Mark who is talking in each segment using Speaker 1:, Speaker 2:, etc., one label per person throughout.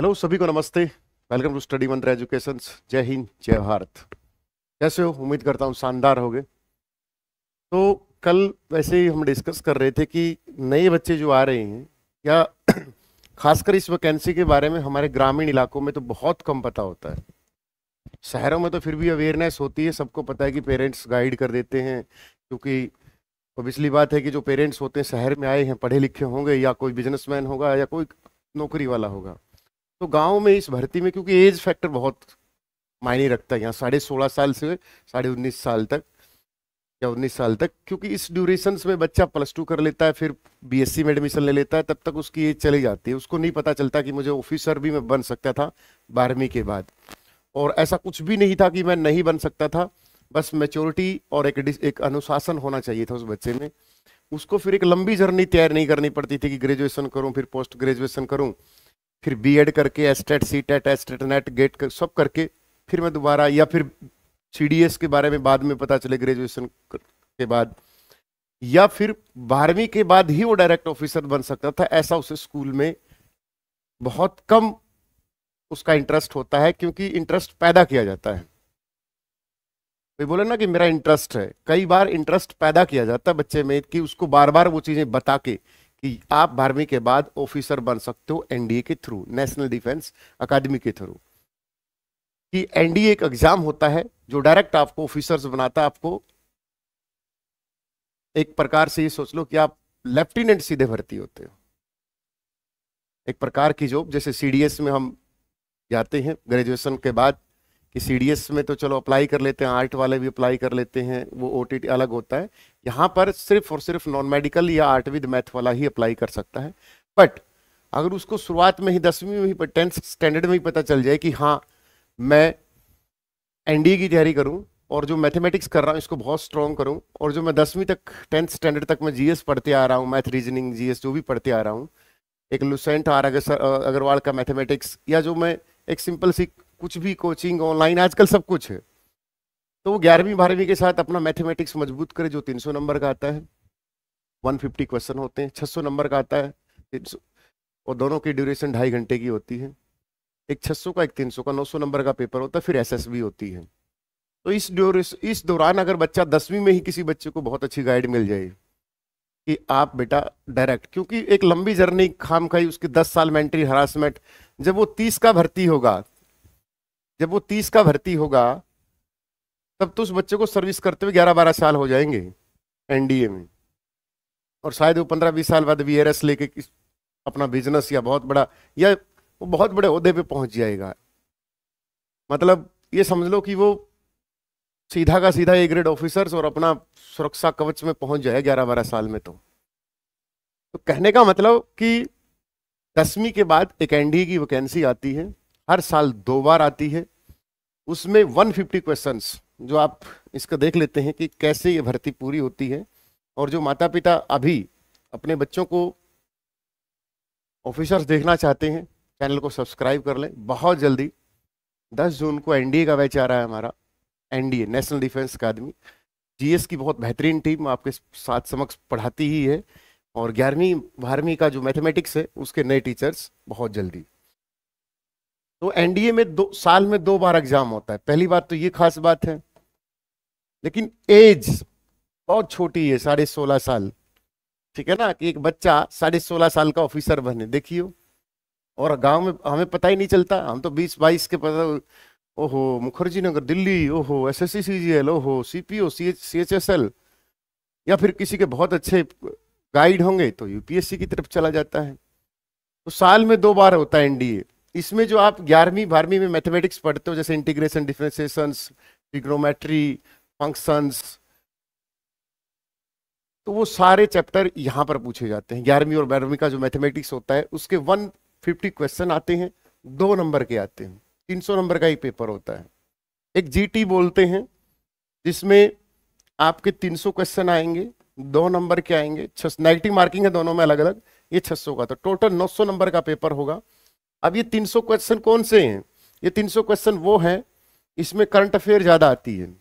Speaker 1: hello सभी को नमस्ते welcome to study Mantra education जय हिंद जय भारत कैसे हो उम्मीद करता हूँ शानदार हो तो कल वैसे ही हम डिस्कस कर रहे थे कि नए बच्चे जो आ रहे हैं या खासकर इस वैकेंसी के बारे में हमारे ग्रामीण इलाकों में तो बहुत कम पता होता है शहरों में तो फिर भी अवेयरनेस होती है सबको पता है कि पेरेंट्स गाइड कर देते हैं क्योंकि इसलिए बात है कि जो पेरेंट्स होते हैं शहर में आए हैं पढ़े लिखे होंगे या कोई बिजनेसमैन होगा या कोई नौकरी वाला होगा तो गांव में इस भर्ती में क्योंकि एज फैक्टर बहुत मायने रखता है यहाँ साढ़े सोलह साल से साढ़े उन्नीस साल तक या उन्नीस साल तक क्योंकि इस ड्यूरेशन में बच्चा प्लस टू कर लेता है फिर बीएससी में एडमिशन ले लेता है तब तक उसकी एज चली जाती है उसको नहीं पता चलता कि मुझे ऑफिसर भी मैं बन सकता था बारहवीं के बाद और ऐसा कुछ भी नहीं था कि मैं नहीं बन सकता था बस मेच्योरिटी और एक एक अनुशासन होना चाहिए था उस बच्चे में उसको फिर एक लंबी जर्नी तैयार नहीं करनी पड़ती थी कि ग्रेजुएशन करूँ फिर पोस्ट ग्रेजुएशन करूँ फिर बीएड करके STET C TET STET NET GATE कर, सब करके फिर मैं दोबारा या फिर सीडीएस के बारे में बाद में पता चले ग्रेजुएशन के बाद या फिर बारहवीं के बाद ही वो डायरेक्ट ऑफिसर बन सकता था ऐसा उसे स्कूल में बहुत कम उसका इंटरेस्ट होता है क्योंकि इंटरेस्ट पैदा किया जाता है कोई बोले ना कि मेरा इंटरेस्ट है कई बार इंटरेस्ट पैदा किया जाता है बच्चे में कि उसको बार बार वो चीज़ें बता के कि आप बारहवीं के बाद ऑफिसर बन सकते हो एनडीए के थ्रू नेशनल डिफेंस अकादमी के थ्रू कि एनडीए एक एग्जाम होता है जो डायरेक्ट आपको ऑफिसर्स बनाता है आपको एक प्रकार से ये सोच लो कि आप लेफ्टिनेंट सीधे भर्ती होते हो एक प्रकार की जॉब जैसे सीडीएस में हम जाते हैं ग्रेजुएशन के बाद कि सी में तो चलो अप्लाई कर लेते हैं आर्ट वाले भी अप्लाई कर लेते हैं वो ओ अलग होता है यहाँ पर सिर्फ और सिर्फ नॉन मेडिकल या आर्ट विद मैथ वाला ही अप्लाई कर सकता है बट अगर उसको शुरुआत में ही दसवीं में ही टेंथ स्टैंडर्ड में ही पता चल जाए कि हाँ मैं एन की तैयारी करूँ और जो मैथमेटिक्स कर रहा हूँ इसको बहुत स्ट्रॉन्ग करूँ और जो मैं दसवीं तक टेंथ स्टैंडर्ड तक मैं जी पढ़ते आ रहा हूँ मैथ रीजनिंग जी जो भी पढ़ते आ रहा हूँ एक लुसेंट आर अग्रवाल का मैथमेटिक्स या जो मैं एक सिंपल सी कुछ भी कोचिंग ऑनलाइन आजकल सब कुछ है तो वो ग्यारहवीं बारहवीं के साथ अपना मैथमेटिक्स मजबूत करे जो 300 नंबर का आता है 150 क्वेश्चन होते हैं 600 नंबर का आता है और दोनों की ड्यूरेशन ढाई घंटे की होती है एक 600 का एक 300 का 900 नंबर का पेपर होता है फिर एसएसबी होती है तो इस ड्यूरेश इस दौरान अगर बच्चा दसवीं में ही किसी बच्चे को बहुत अच्छी गाइड मिल जाए कि आप बेटा डायरेक्ट क्योंकि एक लंबी जर्नी खाम खाई उसकी दस साल मेंटरी हरासमेंट जब वो तीस का भर्ती होगा जब वो तीस का भर्ती होगा तब तो उस बच्चे को सर्विस करते हुए ग्यारह बारह साल हो जाएंगे एनडीए में और शायद वो पंद्रह बीस साल बाद वी लेके अपना बिजनेस या बहुत बड़ा या वो बहुत बड़े अहदे पे पहुंच जाएगा मतलब ये समझ लो कि वो सीधा का सीधा ए ग्रेड ऑफिसर्स और अपना सुरक्षा कवच में पहुंच जाए ग्यारह बारह साल में तो तो कहने का मतलब कि दसवीं के बाद एक एनडीए की वैकेंसी आती है हर साल दो बार आती है उसमें 150 क्वेश्चंस जो आप इसका देख लेते हैं कि कैसे ये भर्ती पूरी होती है और जो माता पिता अभी अपने बच्चों को ऑफिसर्स देखना चाहते हैं चैनल को सब्सक्राइब कर लें बहुत जल्दी 10 जून को एनडीए का बैच आ रहा है हमारा NDA national defence academy GS की बहुत बेहतरीन टीम आपके साथ समक्ष पढ़ाती ही है और ग्यारहवीं बारहवीं का जो मैथमेटिक्स है उसके नए टीचर्स बहुत जल्दी तो एनडीए में दो साल में दो बार एग्जाम होता है पहली बात तो ये खास बात है लेकिन एज बहुत छोटी है साढ़े सोलह साल ठीक है ना कि एक बच्चा साढ़े सोलह साल का ऑफिसर बने देखियो और गांव में हमें पता ही नहीं चलता हम तो बीस बाईस के पता ओहो मुखर्जी नगर दिल्ली ओहो S S C C G L ओहो C P O C H C H S L या फिर किसी के बहुत अच्छे गाइड होंगे तो यूपीएससी की तरफ चला जाता है तो साल में दो बार होता है एनडीए इसमें जो आप ग्यारहवीं बारहवीं में मैथमेटिक्स पढ़ते हो जैसे इंटीग्रेशन डिफ्रेंसिएशन ट्रिग्नोमेट्री फंक्शंस तो वो सारे चैप्टर यहां पर पूछे जाते हैं ग्यारहवीं और बारहवीं का जो मैथमेटिक्स होता है उसके 150 क्वेश्चन आते हैं दो नंबर के आते हैं 300 नंबर का ही पेपर होता है एक जीटी बोलते हैं जिसमें आपके 300 क्वेश्चन आएंगे दो नंबर के आएंगे नाइन्टी मार्किंग है दोनों में अलग अलग ये छह का तो टोटल नौ नंबर का पेपर होगा अब ये 300 क्वेश्चन कौन से हैं ये 300 क्वेश्चन वो है इसमें करंट अफेयर ज़्यादा आती है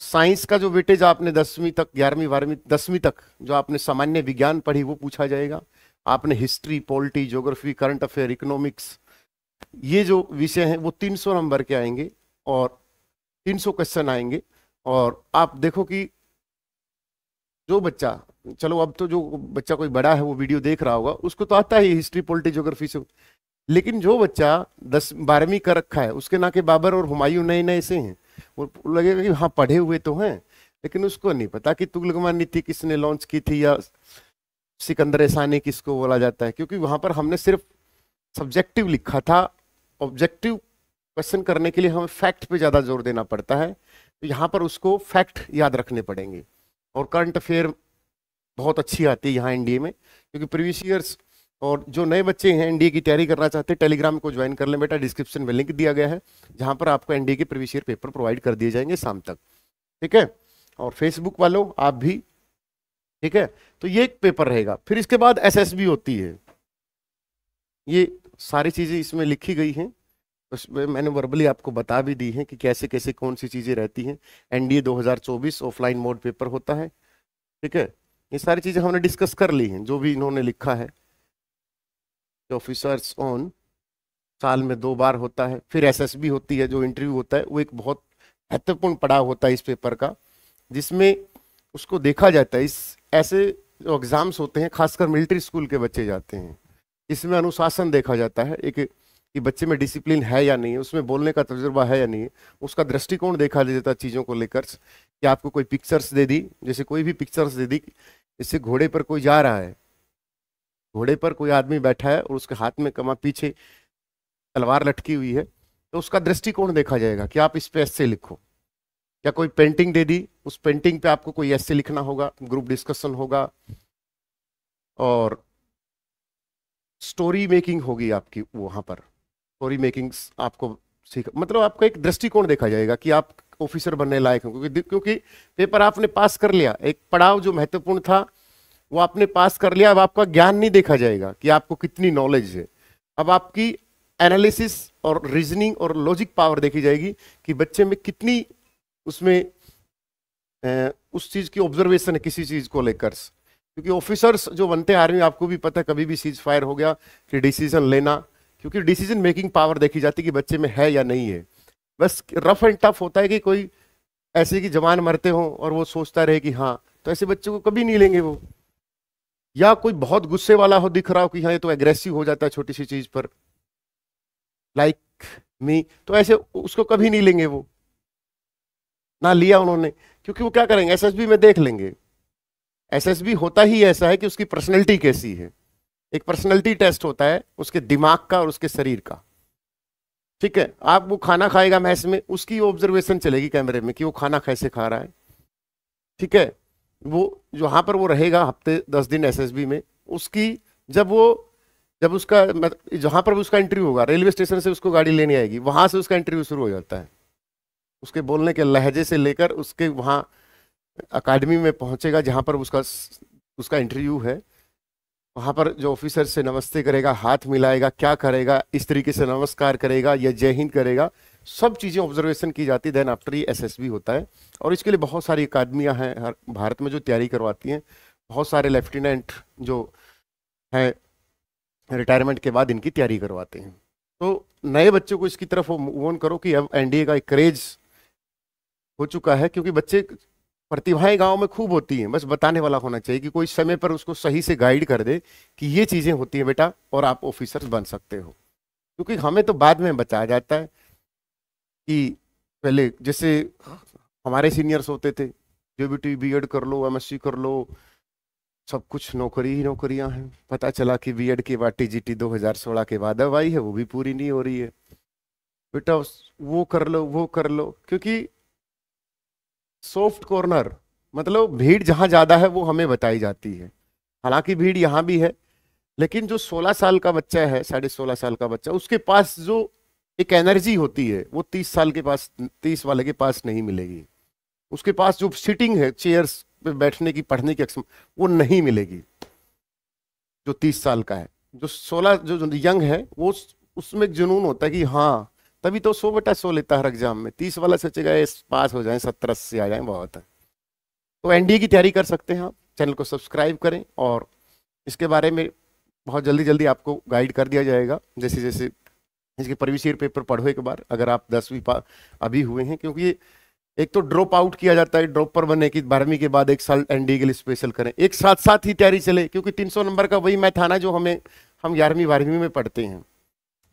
Speaker 1: साइंस का जो वेटेज आपने दसवीं तक ग्यारहवीं बारहवीं दसवीं तक जो आपने सामान्य विज्ञान पढ़ी वो पूछा जाएगा आपने history polity geography current affair economics ये जो विषय हैं वो 300 नंबर के आएंगे और 300 क्वेश्चन आएंगे और आप देखो कि जो बच्चा चलो अब तो जो बच्चा कोई बड़ा है वो वीडियो देख रहा होगा उसको तो आता ही हिस्ट्री पोलिटी जोग्राफी से लेकिन जो बच्चा दस बारहवीं कर रखा है उसके ना के बाबर और हुमायूं नए नए से हैं वो लगेगा कि हाँ पढ़े हुए तो हैं लेकिन उसको नहीं पता कि तुगलकमान नीति किसने लॉन्च की थी या सिकंदर एसानी किसको बोला जाता है क्योंकि वहाँ पर हमने सिर्फ सब्जेक्टिव लिखा था ऑब्जेक्टिव क्वेश्चन करने के लिए हमें फैक्ट पर ज़्यादा जोर देना पड़ता है तो यहाँ पर उसको फैक्ट याद रखने पड़ेंगे और करंट अफेयर बहुत अच्छी आती है यहाँ एनडीए में क्योंकि प्रीवियस ईयर्स और जो नए बच्चे हैं एनडीए की तैयारी करना चाहते हैं टेलीग्राम को ज्वाइन कर लें बेटा डिस्क्रिप्शन में लिंक दिया गया है जहाँ पर आपको एनडीए के प्रीवियस ईयर पेपर प्रोवाइड कर दिए जाएंगे शाम तक ठीक है और फेसबुक वालों आप भी ठीक है तो ये एक पेपर रहेगा फिर इसके बाद एसएसबी होती है ये सारी चीज़ें इसमें लिखी गई हैं उसमें मैंने वर्बली आपको बता भी दी है कि कैसे कैसे कौन सी चीज़ें रहती हैं एनडीए 2024 ऑफलाइन मोड पेपर होता है ठीक है ये सारी चीज़ें हमने डिस्कस कर ली हैं जो भी इन्होंने लिखा है ऑफिसर्स ऑन साल में दो बार होता है फिर एसएसबी होती है जो इंटरव्यू होता है वो एक बहुत महत्वपूर्ण पड़ाव होता है इस पेपर का जिसमें उसको देखा जाता है इस ऐसे जो एग्ज़ाम्स होते हैं खासकर मिलिट्री स्कूल के बच्चे जाते हैं इसमें अनुशासन देखा जाता है एक कि बच्चे में डिसिप्लिन है या नहीं उसमें बोलने का तजुर्बा है या नहीं उसका दृष्टिकोण देखा जाता चीज़ों को लेकर कि आपको कोई पिक्चर्स दे दी जैसे कोई भी पिक्चर्स दे दी जैसे घोड़े पर कोई जा रहा है घोड़े पर कोई आदमी बैठा है और उसके हाथ में कमा पीछे तलवार लटकी हुई है तो उसका दृष्टिकोण देखा जाएगा कि आप इस पर ऐसे लिखो या कोई पेंटिंग दे दी उस पेंटिंग पे आपको कोई ऐसे लिखना होगा ग्रुप डिस्कशन होगा और स्टोरी मेकिंग होगी आपकी वहां पर स्टोरी मेकिंग आपको सीख मतलब आपका एक दृष्टिकोण देखा जाएगा कि आप ऑफिसर बनने लायक क्योंकि क्योंकि पेपर आपने पास कर लिया एक पड़ाव जो महत्वपूर्ण था वो आपने पास कर लिया अब आपका ज्ञान नहीं देखा जाएगा कि आपको कितनी नॉलेज है अब आपकी एनालिसिस और रीजनिंग और लॉजिक पावर देखी जाएगी कि बच्चे में कितनी उसमें ए, उस चीज़ की ऑब्जर्वेशन है किसी चीज़ को लेकर क्योंकि ऑफिसर्स जो बनते हैं आर्मी आपको भी पता कभी भी सीज फायर हो गया कि डिसीजन लेना क्योंकि डिसीजन मेकिंग पावर देखी जाती है कि बच्चे में है या नहीं है बस रफ एंड टफ होता है कि कोई ऐसे कि जवान मरते हों और वो सोचता रहे कि हाँ तो ऐसे बच्चों को कभी नहीं लेंगे वो या कोई बहुत गुस्से वाला हो दिख रहा हो कि हाँ ये तो एग्रेसिव हो जाता है छोटी सी चीज पर लाइक like मी तो ऐसे उसको कभी नहीं लेंगे वो ना लिया उन्होंने क्योंकि वो क्या करेंगे एसएसबी में देख लेंगे एसएसबी होता ही ऐसा है कि उसकी पर्सनैलिटी कैसी है एक पर्सनैलिटी टेस्ट होता है उसके दिमाग का और उसके शरीर का ठीक है आप वो खाना खाएगा महस में उसकी ऑब्जर्वेशन चलेगी कैमरे में कि वो खाना कैसे खा रहा है ठीक है वो जहाँ पर वो रहेगा हफ्ते दस दिन एसएसबी में उसकी जब वो जब उसका जहाँ पर उसका इंटरव्यू होगा रेलवे स्टेशन से उसको गाड़ी लेने आएगी वहाँ से उसका इंटरव्यू शुरू हो जाता है उसके बोलने के लहजे से लेकर उसके वहाँ अकेडमी में पहुँचेगा जहाँ पर उसका उसका इंटरव्यू है वहाँ पर जो ऑफिसर से नमस्ते करेगा हाथ मिलाएगा क्या करेगा इस तरीके से नमस्कार करेगा या जय हिंद करेगा सब चीज़ें ऑब्जर्वेशन की जाती है देन आफ्टर ये एस होता है और इसके लिए बहुत सारी अकादमियाँ हैं हर भारत में जो तैयारी करवाती हैं बहुत सारे लेफ्टिनेंट जो हैं रिटायरमेंट के बाद इनकी तैयारी करवाते हैं तो नए बच्चों को इसकी तरफ मूव ऑन करो कि अब एनडीए का एक क्रेज हो चुका है क्योंकि बच्चे प्रतिभाएं गांव में खूब होती हैं बस बताने वाला होना चाहिए कि कोई समय पर उसको सही से गाइड कर दे कि ये चीज़ें होती हैं बेटा और आप ऑफिसर्स बन सकते हो क्योंकि हमें तो बाद में बताया जाता है कि पहले जैसे हमारे सीनियर्स होते थे जो बेटी बी एड कर लो एम कर लो सब कुछ नौकरी ही नौकरियां हैं पता चला कि बी एड के बाद टी जी टी दो हज़ार सोलह के बाद अब आई है वो भी पूरी नहीं हो रही है बेटा वो कर लो वो कर लो क्योंकि सॉफ्ट कॉर्नर मतलब भीड़ जहाँ ज़्यादा है वो हमें बताई जाती है हालांकि भीड़ यहाँ भी है लेकिन जो 16 साल का बच्चा है साढ़े सोलह साल का बच्चा उसके पास जो एक एनर्जी होती है वो 30 साल के पास 30 वाले के पास नहीं मिलेगी उसके पास जो सिटिंग है चेयर्स पे बैठने की पढ़ने की अक्सम वो नहीं मिलेगी जो 30 साल का है जो 16 जो, जो यंग है वो उसमें जुनून होता है कि हाँ तभी तो सौ बटा सौ लेता है हर एग्जाम में तीस वाला सोचेगा ये पास हो जाए सत्तर अस्सी आ जाए बहुत है तो एनडीए की तैयारी कर सकते हैं आप चैनल को सब्सक्राइब करें और इसके बारे में बहुत जल्दी जल्दी आपको गाइड कर दिया जाएगा जैसे जैसे इसके परविशीर पेपर पढ़ो एक बार अगर आप दसवीं पास अभी हुए हैं क्योंकि एक तो ड्रॉप आउट किया जाता है ड्रॉप पर बनने की बारहवीं के बाद एक साल एनडी के लिए स्पेशल करें एक साथ साथ ही तैयारी चले क्योंकि 300 नंबर का वही मैथ आना जो हमें हम ग्यारहवीं बारहवीं में पढ़ते हैं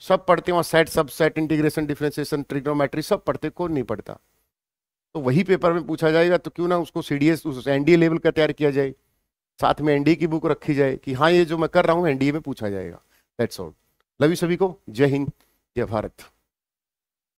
Speaker 1: सब पढ़ते वहाँ सेट सब सेट इंटीग्रेशन डिफ्रेंसिएशन ट्रिग्नोमेट्री सब पढ़ते को नहीं पढ़ता तो वही पेपर में पूछा जाएगा तो क्यों ना उसको C D S NDA level का तैयार किया जाए साथ में एनडीए की बुक रखी जाए कि हाँ ये जो मैं कर रहा हूँ एनडीए में पूछा जाएगा दैट्स ऑल लव यू सभी को जय हिंद जय भारत